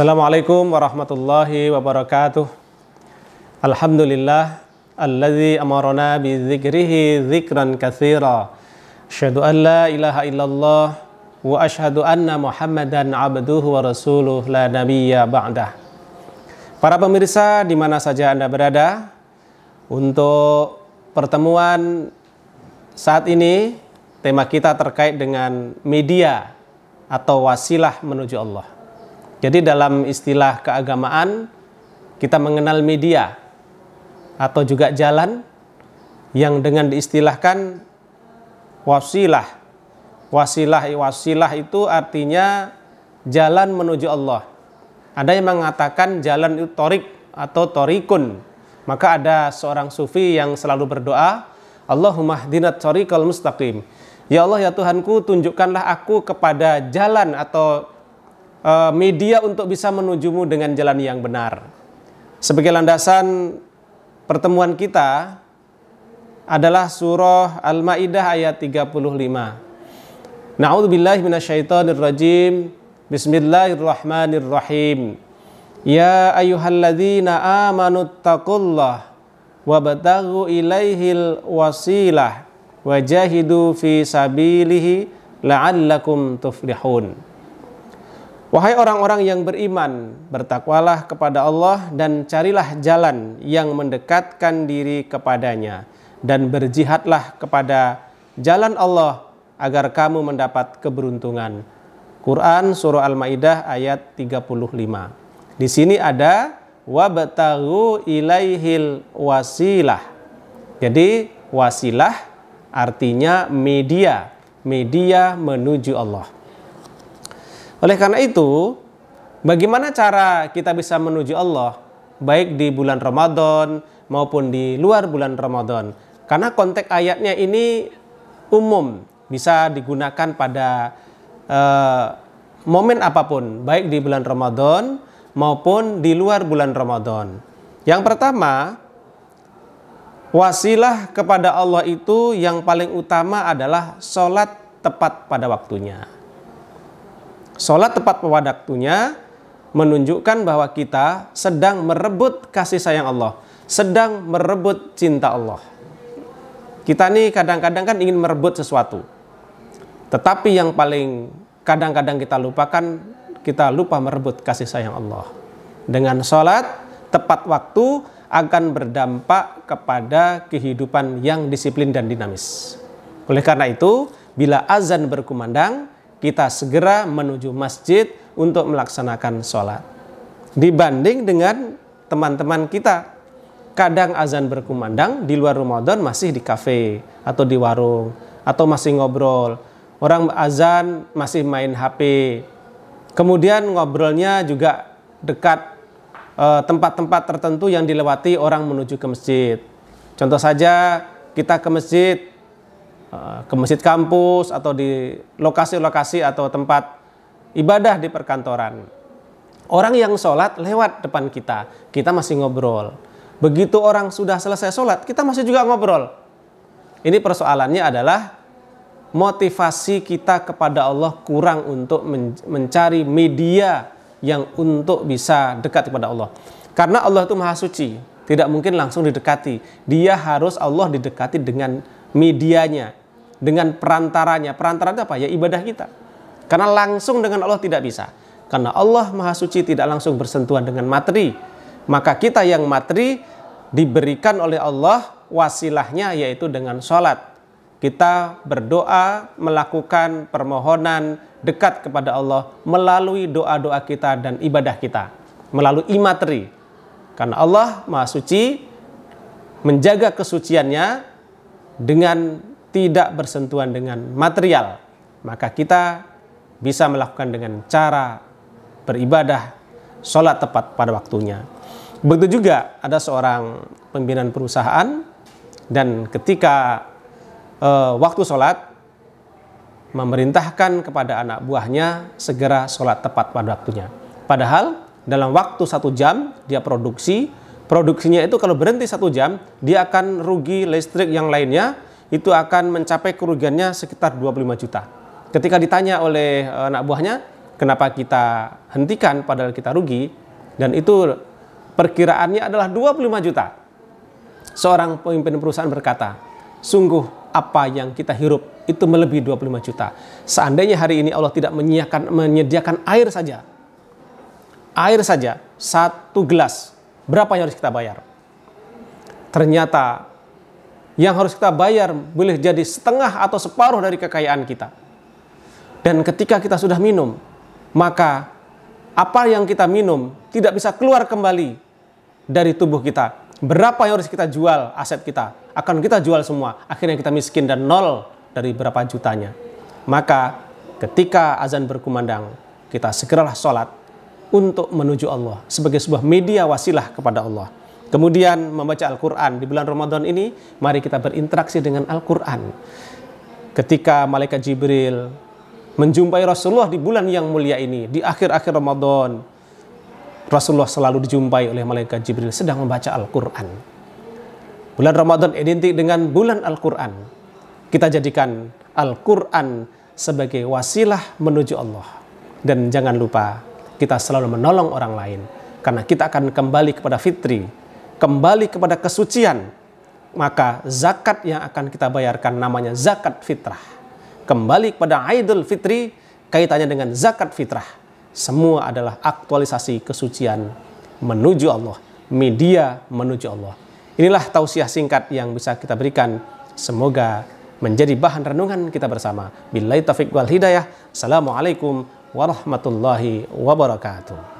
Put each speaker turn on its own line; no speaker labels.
Assalamualaikum warahmatullahi wabarakatuh. Alhamdulillah alladzi amarana bi dzikrihi dzikran katsira. Asyhadu an la ilaha illallah wa asyhadu anna Muhammadan abduhu wa rasuluh la nabiyya ba'dah. Para pemirsa di mana saja Anda berada, untuk pertemuan saat ini tema kita terkait dengan media atau wasilah menuju Allah. Jadi dalam istilah keagamaan kita mengenal media atau juga jalan yang dengan diistilahkan wasilah. Wasilah wasilah itu artinya jalan menuju Allah. Ada yang mengatakan jalan itu torik atau torikun. Maka ada seorang sufi yang selalu berdoa, Allahumma hdinat torikal mustaqim. Ya Allah ya Tuhanku tunjukkanlah aku kepada jalan atau Eh, media untuk bisa menujumu dengan jalan yang benar. Sebagai landasan pertemuan kita adalah surah Al-Maidah ayat 35. Nauzubillahi minasyaitonirrajim. Bismillahirrahmanirrahim. Ya ayyuhalladzina amanu taqullah wabtaghu ilaihil wasilah wajahidu fi sabilihi la'allakum tuflihun. Wahai orang-orang yang beriman, bertakwalah kepada Allah dan carilah jalan yang mendekatkan diri kepadanya dan berjihadlah kepada jalan Allah agar kamu mendapat keberuntungan. Quran surah Al-Maidah ayat 35. Di sini ada wabtaghu ilaihil wasilah. Jadi wasilah artinya media, media menuju Allah. Oleh karena itu, bagaimana cara kita bisa menuju Allah baik di bulan Ramadan maupun di luar bulan Ramadan? Karena konteks ayatnya ini umum, bisa digunakan pada uh, momen apapun, baik di bulan Ramadan maupun di luar bulan Ramadan. Yang pertama, wasilah kepada Allah itu yang paling utama adalah sholat tepat pada waktunya. Sholat tepat pada waktunya menunjukkan bahwa kita sedang merebut kasih sayang Allah, sedang merebut cinta Allah. Kita nih kadang-kadang kan ingin merebut sesuatu. Tetapi yang paling kadang-kadang kita lupakan, kita lupa merebut kasih sayang Allah. Dengan sholat, tepat waktu akan berdampak kepada kehidupan yang disiplin dan dinamis. Oleh karena itu, bila azan berkumandang, kita segera menuju masjid untuk melaksanakan sholat. Dibanding dengan teman-teman kita, kadang azan berkumandang di luar Ramadan masih di kafe atau di warung atau masih ngobrol. Orang azan masih main HP. Kemudian ngobrolnya juga dekat eh, tempat-tempat tempat -tempat tertentu yang dilewati orang menuju ke masjid. Contoh saja kita ke masjid Eh, ke masjid kampus atau di lokasi-lokasi atau tempat ibadah di perkantoran. Orang yang sholat lewat depan kita, kita masih ngobrol. Begitu orang sudah selesai sholat, kita masih juga ngobrol. Ini persoalannya adalah motivasi kita kepada Allah kurang untuk mencari media yang untuk bisa dekat kepada Allah. Karena Allah itu maha suci, tidak mungkin langsung didekati. Dia harus Allah didekati dengan medianya, dengan perantaranya. Perantara itu apa? Ya ibadah kita. Karena langsung dengan Allah tidak bisa. Karena Allah Maha Suci tidak langsung bersentuhan dengan materi. Maka kita yang materi diberikan oleh Allah wasilahnya yaitu dengan sholat. Kita berdoa, melakukan permohonan dekat kepada Allah melalui doa-doa kita dan ibadah kita. Melalui imateri. Karena Allah Maha Suci menjaga kesuciannya dengan tidak bersentuhan dengan material, maka kita bisa melakukan dengan cara beribadah, sholat tepat pada waktunya. Begitu juga ada seorang pemimpin perusahaan dan ketika e, waktu sholat memerintahkan kepada anak buahnya segera sholat tepat pada waktunya. Padahal dalam waktu satu jam dia produksi, produksinya itu kalau berhenti satu jam dia akan rugi listrik yang lainnya itu akan mencapai kerugiannya sekitar 25 juta. Ketika ditanya oleh eh, anak buahnya, kenapa kita hentikan padahal kita rugi, dan itu perkiraannya adalah 25 juta. Seorang pemimpin perusahaan berkata, sungguh apa yang kita hirup itu melebihi 25 juta. Seandainya hari ini Allah tidak menyediakan, menyediakan air saja, air saja, satu gelas, berapa yang harus kita bayar? Ternyata yang harus kita bayar boleh jadi setengah atau separuh dari kekayaan kita. Dan ketika kita sudah minum, maka apa yang kita minum tidak bisa keluar kembali dari tubuh kita. Berapa yang harus kita jual aset kita? Akan kita jual semua. Akhirnya kita miskin dan nol dari berapa jutanya. Maka ketika azan berkumandang, kita segeralah sholat untuk menuju Allah sebagai sebuah media wasilah kepada Allah. Kemudian membaca Al-Quran. Di bulan Ramadan ini, mari kita berinteraksi dengan Al-Quran. Ketika Malaikat Jibril menjumpai Rasulullah di bulan yang mulia ini, di akhir-akhir Ramadan, Rasulullah selalu dijumpai oleh Malaikat Jibril sedang membaca Al-Quran. Bulan Ramadan identik dengan bulan Al-Quran. Kita jadikan Al-Quran sebagai wasilah menuju Allah. Dan jangan lupa, kita selalu menolong orang lain. Karena kita akan kembali kepada fitri, kembali kepada kesucian, maka zakat yang akan kita bayarkan namanya zakat fitrah. Kembali kepada idul Fitri kaitannya dengan zakat fitrah. Semua adalah aktualisasi kesucian menuju Allah, media menuju Allah. Inilah tausiah singkat yang bisa kita berikan. Semoga menjadi bahan renungan kita bersama. Billahi taufiq wal hidayah. Assalamualaikum warahmatullahi wabarakatuh.